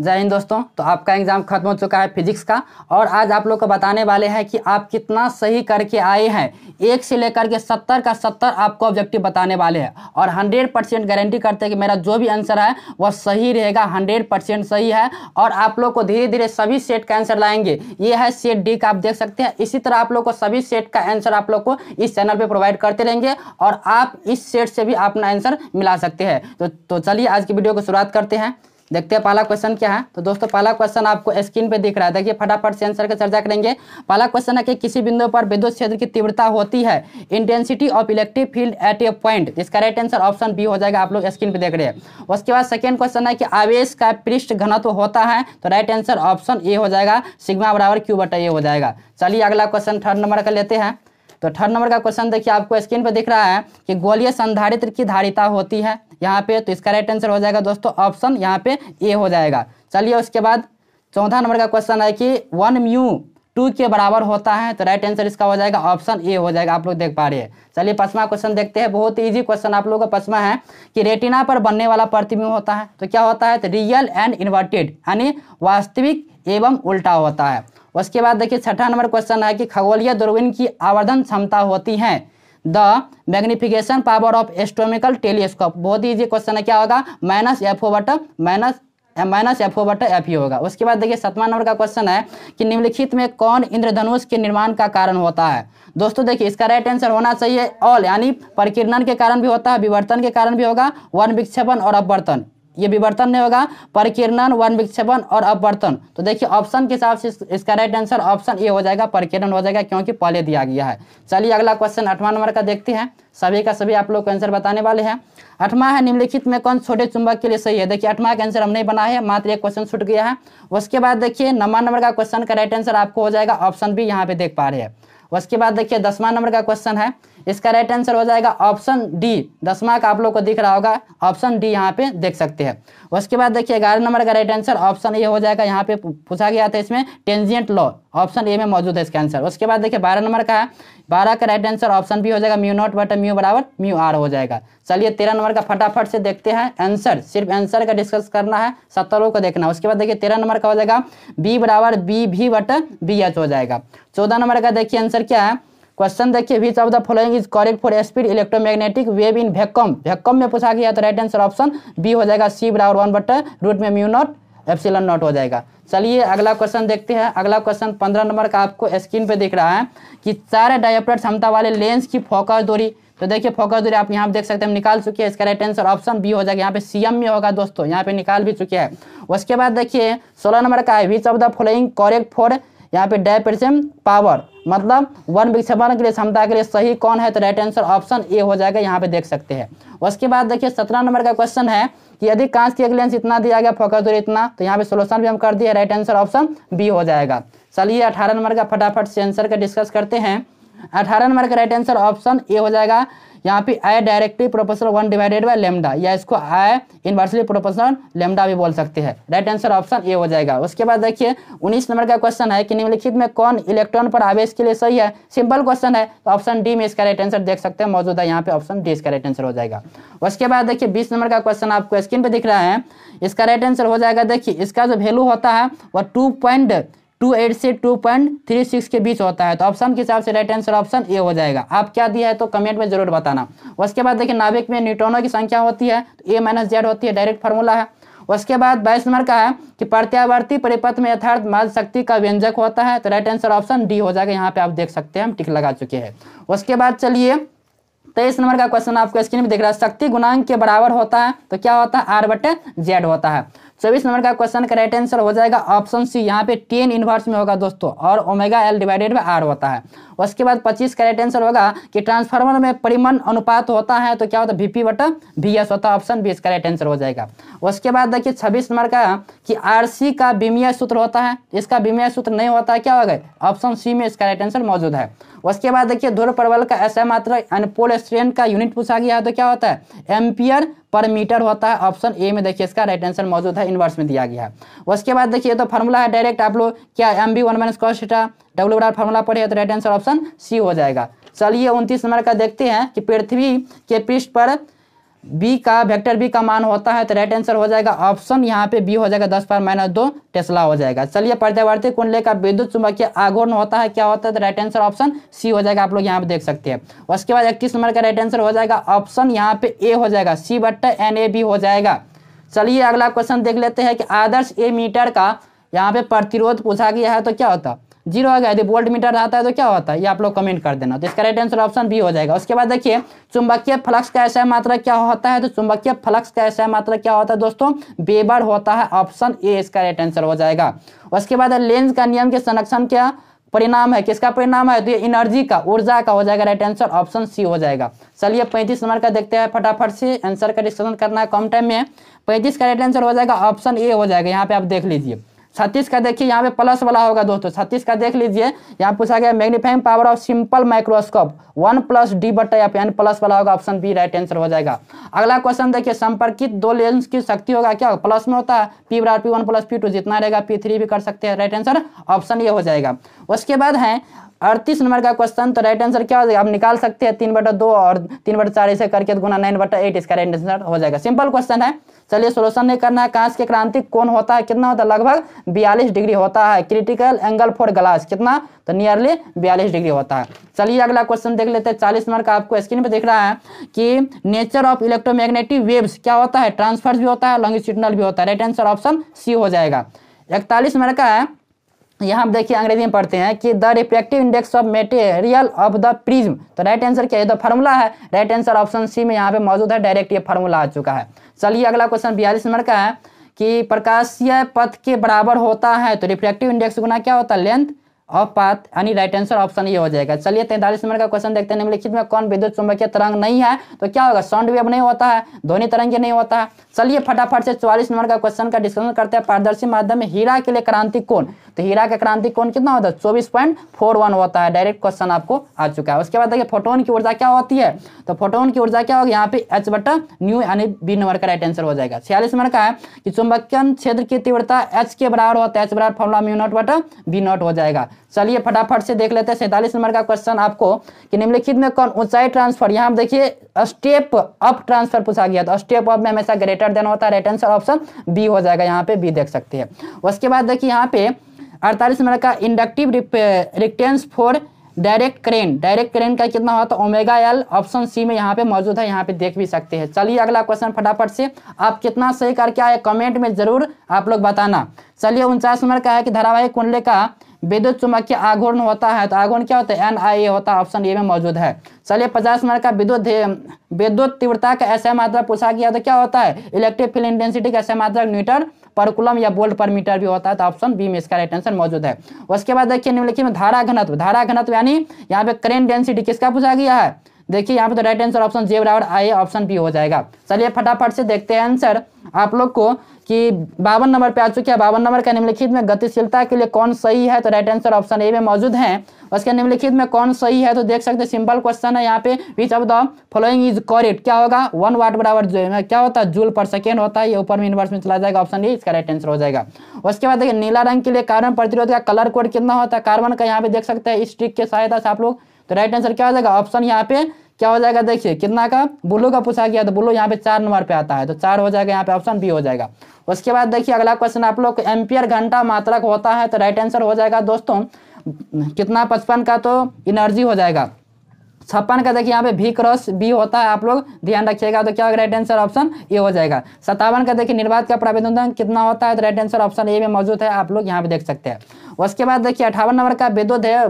जय हिंद दोस्तों तो आपका एग्जाम खत्म हो चुका है फिजिक्स का और आज आप लोग को बताने वाले हैं कि आप कितना सही करके आए हैं एक से लेकर के सत्तर का सत्तर आपको ऑब्जेक्टिव बताने वाले हैं और हंड्रेड परसेंट गारंटी करते हैं कि मेरा जो भी आंसर है वह सही रहेगा हंड्रेड परसेंट सही है और आप लोग को धीरे धीरे सभी सेट का आंसर लाएंगे ये है सेट डी का आप देख सकते हैं इसी तरह आप लोग को सभी सेट का आंसर आप लोग को इस चैनल पर प्रोवाइड करते रहेंगे और आप इस सेट से भी अपना आंसर मिला सकते हैं तो, तो चलिए आज की वीडियो को शुरुआत करते हैं देखते हैं पहला क्वेश्चन क्या है तो दोस्तों पहला क्वेश्चन आपको स्क्रीन पे दिख रहा है देखिए फटाफट से आंसर का चर्चा करेंगे पहला क्वेश्चन है कि किसी बिंदु पर विद्युत क्षेत्र की तीव्रता होती है intensity of electric field at a point इसका राइट आंसर ऑप्शन बी हो जाएगा आप लोग स्क्रीन पे देख रहे हैं उसके बाद सेकेंड क्वेश्चन है कि आवेश का पृष्ठ घनत्व होता है तो राइट आंसर ऑप्शन ए हो जाएगा सिग्मा बराबर क्यू बटा ए हो जाएगा चलिए अगला क्वेश्चन थर्ड नंबर का लेते हैं तो थर्ड नंबर का क्वेश्चन देखिए आपको स्क्रीन पर दिख रहा है कि गोलीय संधारित्र की धारिता होती है यहाँ पे तो इसका राइट आंसर हो जाएगा दोस्तों ऑप्शन यहाँ पे ए हो जाएगा चलिए उसके बाद चौथा नंबर का क्वेश्चन है कि वन म्यू टू के बराबर होता है तो राइट आंसर इसका हो जाएगा ऑप्शन ए हो जाएगा आप लोग देख पा रहे हैं चलिए पचमा क्वेश्चन देखते हैं बहुत इजी क्वेश्चन आप लोगों का पचमा है कि रेटिना पर बनने वाला प्रतिबिंब होता है तो क्या होता है तो रियल एंड इन्वर्टेड यानी वास्तविक एवं उल्टा होता है उसके बाद देखिए छठा नंबर क्वेश्चन है कि खगोलीय दूरबीन की आवर्धन क्षमता होती है the magnification power of astronomical telescope बहुत ही क्वेश्चन है क्या होगा minus f o minus minus f o f ही होगा उसके बाद देखिए सतवा नंबर का क्वेश्चन है कि निम्नलिखित में कौन इंद्रधनुष के निर्माण का कारण होता है दोस्तों देखिए इसका राइट आंसर होना चाहिए ऑल यानी प्रकीर्णन के कारण भी होता है विवर्तन के कारण भी होगा वन विक्षेपण और अपवर्तन ये विवर्तन नहीं होगा प्रकीर्णन वन विक्षेपण और अपवर्तन तो देखिए ऑप्शन के हिसाब से इसका राइट आंसर ऑप्शन ए हो जाएगा प्रकीर्णन हो जाएगा क्योंकि पहले दिया गया है चलिए अगला क्वेश्चन आठवां नंबर का देखते हैं सभी का सभी आप लोग को आंसर बताने वाले हैं आठवां है निम्नलिखित में कौन छोटे चुंबक के लिए सही है देखिए आठवां का आंसर हमने बना है मात्र एक क्वेश्चन छूट गया है उसके बाद देखिए नवा नंबर का क्वेश्चन का राइट आंसर आपको हो जाएगा ऑप्शन बी यहाँ पे देख पा रहे हैं उसके बाद देखिए दसवां नंबर का क्वेश्चन है इसका राइट आंसर हो जाएगा ऑप्शन डी दस मार्क आप लोग को दिख रहा होगा ऑप्शन डी यहाँ पे देख सकते हैं उसके बाद देखिए ग्यारह नंबर का राइट आंसर ऑप्शन ए हो जाएगा यहाँ पे पूछा गया था इसमें टेंजियंट लॉ ऑप्शन ए में मौजूद है इसका आंसर उसके बाद देखिए बारह नंबर का है बारह का राइट आंसर ऑप्शन बी हो जाएगा म्यू नॉट बट म्यू बराबर म्यू आर हो जाएगा चलिए तेरह नंबर का फटाफट से देखते हैं आंसर सिर्फ आंसर का डिस्कस करना है सत्तरों को देखना उसके बाद देखिए तेरह नंबर का हो जाएगा बी बराबर बी भी बट बी एच हो जाएगा चौदह नंबर का देखिए आंसर क्या है क्वेश्चन देखिए which of the following is correct for speed electromagnetic wave in vacuum vacuum में पूछा गया तो राइट आंसर ऑप्शन बी हो जाएगा सी बराबर वन बट्टे रूट में म्यू नॉट एप्सिलन नॉट हो जाएगा चलिए अगला क्वेश्चन देखते हैं अगला क्वेश्चन पंद्रह नंबर का आपको स्क्रीन पे दिख रहा है कि चार डायोप्टर क्षमता वाले लेंस की फोकस दूरी तो देखिए फोकस दूरी आप यहाँ पे देख सकते हैं निकाल चुके हैं इसका राइट आंसर ऑप्शन बी हो जाएगा यहाँ पे सीएम में होगा दोस्तों यहाँ पे निकाल भी चुके हैं उसके बाद देखिए सोलह नंबर का है which of the following correct for यहाँ पे पर पावर मतलब वन विक्षेपण के लिए क्षमता के लिए सही कौन है तो राइट आंसर ऑप्शन ए हो जाएगा यहाँ पे देख सकते हैं उसके बाद देखिए सत्रह नंबर का क्वेश्चन है कि यदि कांच की एक लेंस इतना दिया गया फोकस दूरी इतना तो यहाँ पे सोल्यूशन भी हम कर दिए राइट आंसर ऑप्शन बी हो जाएगा चलिए अठारह नंबर का फटाफट से आंसर का डिस्कस करते हैं अठारह नंबर का राइट आंसर ऑप्शन ए हो जाएगा यहाँ पे I directly proportional one divided by lambda या इसको आई इनवर्सली प्रोपोर्शनल लेमडा भी बोल सकते हैं राइट आंसर ऑप्शन ए हो जाएगा उसके बाद देखिए उन्नीस नंबर का क्वेश्चन है कि निम्नलिखित में कौन इलेक्ट्रॉन पर आवेश के लिए सही है सिंपल क्वेश्चन है तो ऑप्शन डी में इसका राइट आंसर देख सकते हैं मौजूद है यहाँ पे ऑप्शन डी इसका राइट आंसर हो जाएगा उसके बाद देखिए बीस नंबर का क्वेश्चन आपको स्क्रीन पर दिख रहा है इसका राइट आंसर हो जाएगा देखिए इसका जो वैल्यू होता है वह टू पॉइंट टू एट से टू पॉइंट थ्री सिक्स के बीच होता है तो ऑप्शन के हिसाब से राइट आंसर ऑप्शन ए हो जाएगा आप क्या दिया है तो कमेंट में जरूर बताना उसके बाद देखिए नाभिक में न्यूट्रॉनों की संख्या होती है तो ए माइनस जेड होती है डायरेक्ट फार्मूला है उसके बाद बाईस नंबर का है कि प्रत्यावर्ती परिपथ में यथार्थ माल शक्ति का व्यंजक होता है तो राइट आंसर ऑप्शन डी हो जाएगा यहाँ पे आप देख सकते हैं हम टिक लगा चुके हैं उसके बाद चलिए तेईस नंबर का क्वेश्चन आपको स्क्रीन में दिख रहा है शक्ति गुणांक के बराबर होता है तो क्या होता है आर बटे जेड होता है चौबीस नंबर का क्वेश्चन का राइट आंसर हो जाएगा ऑप्शन सी यहाँ पे टेन इनवर्स में होगा दोस्तों और omega L divided by R होता है उसके बाद पच्चीस करेक्ट आंसर होगा कि ट्रांसफार्मर में परिमाण अनुपात होता है तो क्या होता है वीपी वट वी एस होता है ऑप्शन बी इसका राइट आंसर हो जाएगा उसके बाद देखिए छब्बीस नंबर का कि आर का बीमिया सूत्र होता है इसका बीमिया सूत्र नहीं होता क्या होगा ऑप्शन सी में इसका राइट आंसर मौजूद है उसके बाद देखिए ध्र प्रबल का ऐसा मात्र अनुपोल स्ट्रेन का यूनिट पूछा गया है तो क्या होता है एम्पियर पर मीटर होता है ऑप्शन ए में देखिए इसका राइट आंसर मौजूद है इनवर्स में दिया गया है उसके बाद देखिए तो फॉर्मूला है डायरेक्ट आप लोग क्या M B one minus cos theta W बराबर फार्मूला पढ़े तो राइट आंसर ऑप्शन सी हो जाएगा चलिए उनतीस नंबर का देखते हैं कि पृथ्वी के पृष्ठ पर बी का वेक्टर बी का मान होता है तो राइट आंसर हो जाएगा ऑप्शन यहाँ पे बी हो जाएगा दस पर माइनस दो टेस्ला हो जाएगा चलिए प्रत्यावर्ती कुंडले का विद्युत चुंबकीय आघूर्ण होता है क्या होता है तो राइट आंसर ऑप्शन सी हो जाएगा आप लोग यहाँ पे देख सकते हैं उसके बाद इकतीस नंबर का राइट आंसर हो जाएगा ऑप्शन यहाँ पे ए हो जाएगा सी बट्टा एन ए बी हो जाएगा चलिए अगला क्वेश्चन देख लेते हैं कि आदर्श ए मीटर का यहाँ पे प्रतिरोध पूछा गया है तो क्या होता है जीरो आ गया यदि वोल्ट मीटर आता है तो क्या होता है ये आप लोग कमेंट कर देना तो इसका राइट आंसर ऑप्शन बी हो जाएगा उसके बाद देखिए चुंबकीय फ्लक्स का ऐसा मात्रा क्या होता है तो चुंबकीय फ्लक्स का ऐसा मात्रा क्या होता है दोस्तों बेबर होता है ऑप्शन ए इसका राइट आंसर हो जाएगा उसके बाद लेंस का नियम के संरक्षण क्या परिणाम है किसका परिणाम है तो ये एनर्जी का ऊर्जा का हो जाएगा राइट आंसर ऑप्शन सी हो जाएगा चलिए पैंतीस नंबर का देखते हैं फटाफट से आंसर का डिस्कशन करना है कम टाइम में पैंतीस का राइट आंसर हो जाएगा ऑप्शन ए हो जाएगा यहाँ पे आप देख लीजिए छत्तीस का देखिए यहाँ पे प्लस वाला होगा दोस्तों छत्तीस का देख लीजिए यहाँ पूछा गया magnifying power of simple microscope one plus D बट एफ एन प्लस वाला होगा ऑप्शन बी राइट आंसर हो जाएगा अगला क्वेश्चन देखिए संपर्कित दो लेंस की शक्ति होगा क्या प्लस में होता है पी बराबर P one plus P two जितना रहेगा पी थ्री भी कर सकते हैं राइट आंसर ऑप्शन ये हो जाएगा उसके बाद है अड़तीस नंबर का क्वेश्चन तो राइट आंसर क्या हो जाएगा आप निकाल सकते हैं तीन बटा दो और तीन बटा चार ऐसे करके गुना नाइन बटा एट इसका राइट आंसर हो जाएगा सिंपल क्वेश्चन है चलिए सोल्यूशन नहीं करना है कांच के क्रांति कौन होता है कितना होता है लगभग बयालीस डिग्री होता है क्रिटिकल एंगल फॉर ग्लास कितना तो नियरली बयालीस डिग्री होता है चलिए अगला क्वेश्चन देख लेते हैं चालीस नंबर का आपको स्क्रीन पर दिख रहा है कि नेचर ऑफ इलेक्ट्रोमैग्नेटिक वेव्स क्या होता है ट्रांसफर्स भी होता है लॉन्गिट्यूडनल भी होता है राइट आंसर ऑप्शन सी हो जाएगा इकतालीस नंबर का है यहाँ हम देखिए अंग्रेजी में पढ़ते हैं कि the reflective index of material of the prism तो राइट आंसर क्या है तो फार्मूला है राइट आंसर ऑप्शन सी में यहाँ पे मौजूद है डायरेक्ट ये फार्मूला आ चुका है चलिए अगला क्वेश्चन बयालीस नंबर का है कि प्रकाशीय पथ के बराबर होता है तो रिफ्लेक्टिव इंडेक्स गुना क्या होता है लेंथ ऑफ पाथ यानी राइट आंसर ऑप्शन ये हो जाएगा चलिए तैंतालीस नंबर का क्वेश्चन देखते हैं निम्नलिखित में कौन विद्युत चुंबकीय तरंग नहीं है तो क्या होगा साउंड वेव नहीं होता है ध्वनि तरंग नहीं होता है चलिए फटाफट से चौवालीस नंबर का क्वेश्चन का डिस्कशन करते हैं पारदर्शी माध्यम में हीरा के लिए क्रांति कौन तो हीरा का क्रांति कौन कितना होता है चौबीस पॉइंट फोर वन होता है डायरेक्ट क्वेश्चन आपको आ चुका है उसके बाद देखिए फोटोन की ऊर्जा क्या होती है तो फोटोन की ऊर्जा क्या होगी यहाँ पे एच बटा न्यू यानी बी नंबर का राइट आंसर हो जाएगा छियालीस नंबर का है कि चुंबकन क्षेत्र की तीव्रता एच के बराबर होता है एच बराबर फॉर्मूला म्यू नॉट बटा बी नॉट हो जाएगा चलिए फटाफट से देख लेते हैं सैंतालीस नंबर का क्वेश्चन आपको कि निम्नलिखित में कौन ऊंचाई ट्रांसफर यहाँ देखिए स्टेप अप ट्रांसफर पूछा गया तो स्टेप अप में हमेशा ग्रेटर देन होता है राइट आंसर ऑप्शन बी हो जाएगा यहाँ पे बी देख सकते हैं उसके बाद देखिए यहाँ पे अड़तालीस नंबर का inductive reactance for direct current direct current का कितना होता है ओमेगा एल ऑप्शन सी में यहाँ पे मौजूद है यहाँ पे देख भी सकते हैं चलिए अगला क्वेश्चन फटाफट से आप कितना सही करके आए कमेंट में जरूर आप लोग बताना चलिए उनचास नंबर का है कि धारावाहिक कुंडले का विद्युत चुम्बकीय आघूर्ण होता है तो आघूर्ण क्या होता है एन आई ए होता है ऑप्शन ए में मौजूद है चलिए पचास नंबर का विद्युत विद्युत तीव्रता का ऐसा मात्रा पूछा गया तो क्या होता है इलेक्ट्रिक फील्ड इंटेंसिटी का ऐसा मात्रा न्यूटर परकुलम या बोल्ट पर मीटर भी होता है तो ऑप्शन बी में इसका राइट आंसर मौजूद है उसके बाद देखिए निम्नलिखित में धारा घनत्व धारा घनत्व यानी यहाँ पे करेंट डेंसिटी किसका पूछा गया है देखिए यहाँ पे तो राइट आंसर ऑप्शन जे बराबर आई ऑप्शन बी हो जाएगा चलिए फटाफट से देखते हैं आंसर आप लोग को कि बावन नंबर पे आ चुके हैं बावन नंबर का निम्नलिखित में गतिशीलता के लिए कौन सही है तो राइट आंसर ऑप्शन ए में मौजूद है उसके निम्नलिखित में कौन सही है तो देख सकते हैं सिंपल क्वेश्चन है यहाँ पे which of the following is correct क्या होगा वन वाट बराबर जो क्या होता है जूल पर सेकेंड होता है ये ऊपर में इनवर्स में चला जाएगा ऑप्शन ए इसका राइट आंसर हो जाएगा उसके बाद देखिए नीला रंग के लिए कार्बन प्रतिरोध का कलर कोड कितना होता है कार्बन का यहाँ पे देख सकते हैं इस ट्रिक सहायता से आप लोग तो राइट आंसर क्या हो जाएगा ऑप्शन यहाँ पे क्या हो जाएगा देखिए कितना का ब्लू का पूछा गया तो ब्लू यहाँ पे चार नंबर पे आता है तो चार हो जाएगा यहाँ पे ऑप्शन बी हो जाएगा उसके बाद देखिए अगला क्वेश्चन आप लोग एम्पियर घंटा मात्रक होता है तो राइट आंसर हो जाएगा दोस्तों कितना पचपन का तो इनर्जी हो जाएगा छप्पन का देखिए यहाँ पे भी क्रॉस बी होता है आप लोग ध्यान रखिएगा तो क्या होगा राइट आंसर ऑप्शन ए हो जाएगा सत्तावन का देखिए निर्वाध का प्रावेदन कितना होता है तो राइट आंसर ऑप्शन ए में मौजूद है आप लोग यहाँ पे देख सकते हैं उसके बाद देखिए अठावन नंबर का वेदोधेय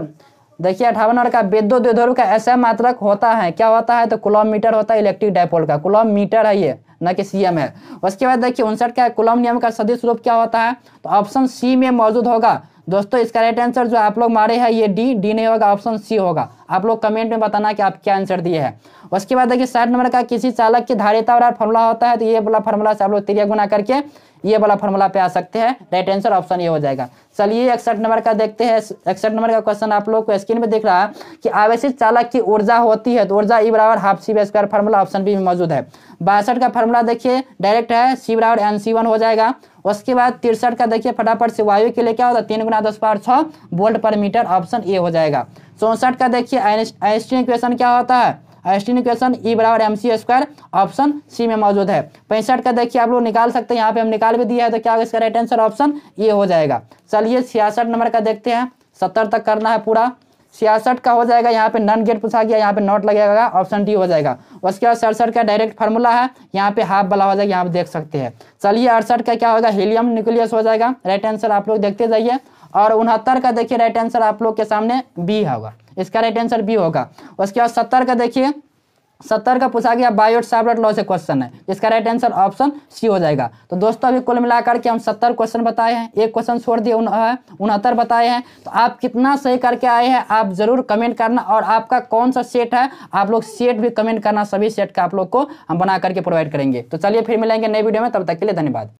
देखिए अठावन नंबर का विद्युत का ऐसा मात्रक होता है क्या होता है तो किलोमीटर होता है इलेक्ट्रिक डायपोल का किलोमीटर है ये न कि सीएम है उसके बाद देखिए उनसठ का कुलम नियम का सदिश रूप क्या होता है तो ऑप्शन सी में मौजूद होगा दोस्तों इसका राइट आंसर जो आप लोग मारे हैं ये डी डी नहीं होगा ऑप्शन सी होगा आप लोग कमेंट में बताना कि आप क्या आंसर दिए हैं उसके बाद देखिए साठ नंबर का किसी चालक की धारिता और फॉर्मूला होता है तो ये बोला फॉर्मूला से आप लोग तिरिया गुना करके ये वाला फॉर्मूला पे आ सकते हैं राइट आंसर ऑप्शन ये हो जाएगा चलिए इकसठ नंबर का देखते हैं इकसठ नंबर का क्वेश्चन आप लोग को स्क्रीन में दिख रहा है कि आवेशित चालक की ऊर्जा होती है तो ऊर्जा ई e बराबर half C B square formula option B में मौजूद है बासठ का फॉर्मूला देखिए डायरेक्ट है सी बराबर एन सी वन हो जाएगा उसके बाद तिरसठ का देखिए फटाफट से वायु के लिए क्या होता है तीन गुना दस पार छः वोल्ट पर मीटर ऑप्शन ए हो जाएगा चौंसठ का देखिए आइंस्टीन क्वेश्चन क्या होता है आइस्टीन इक्वेशन ई बराबर M C square option C में मौजूद है पैंसठ का देखिए आप लोग निकाल सकते हैं यहाँ पे हम निकाल भी दिया है तो क्या इसका राइट आंसर ऑप्शन ए हो जाएगा चलिए छियासठ नंबर का देखते हैं सत्तर तक करना है पूरा छियासठ का हो जाएगा यहाँ पे नन गेट पूछा गया यहाँ पे नॉट लगेगा ऑप्शन डी हो जाएगा उसके बाद सड़सठ का डायरेक्ट फार्मूला है यहाँ पे हाफ वाला हो जाएगा यहाँ पे देख सकते हैं चलिए अड़सठ का क्या होगा हीलियम न्यूक्लियस हो जाएगा राइट आंसर आप लोग देखते जाइए और उनहत्तर का देखिए राइट आंसर आप लोग के सामने बी होगा इसका राइट आंसर बी होगा उसके बाद सत्तर का देखिए सत्तर का पूछा गया बायोट सैबलेट लॉ से क्वेश्चन है जिसका राइट आंसर ऑप्शन सी हो जाएगा तो दोस्तों अभी कुल मिलाकर के हम सत्तर क्वेश्चन बताए हैं एक क्वेश्चन छोड़ दिए उनहत्तर बताए हैं तो आप कितना सही करके आए हैं आप जरूर कमेंट करना और आपका कौन सा सेट है आप लोग सेट भी कमेंट करना सभी सेट का आप लोग को हम बना करके प्रोवाइड करेंगे तो चलिए फिर मिलेंगे नए वीडियो में तब तक के लिए धन्यवाद